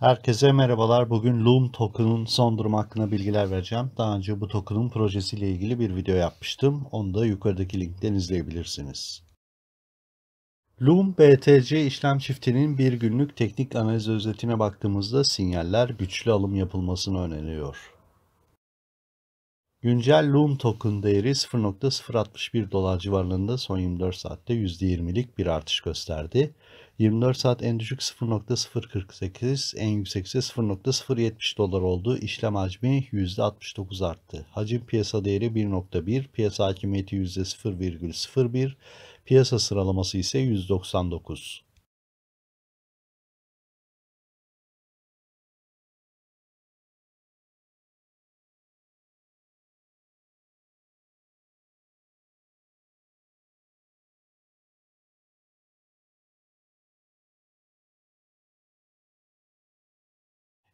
Herkese merhabalar. Bugün Loom token'ın son durum hakkında bilgiler vereceğim. Daha önce bu token'ın projesiyle ilgili bir video yapmıştım. Onu da yukarıdaki linkten izleyebilirsiniz. Loom BTC işlem çiftinin bir günlük teknik analiz özetine baktığımızda sinyaller güçlü alım yapılmasını öneriyor. Güncel Loom token değeri 0.061 dolar civarlarında son 24 saatte %20'lik bir artış gösterdi. 24 saat en düşük 0.048, en yüksek ise 0.070 dolar oldu. İşlem hacmi %69 arttı. Hacim piyasa değeri 1.1, piyasa hakimiyeti %0,01, piyasa sıralaması ise 199.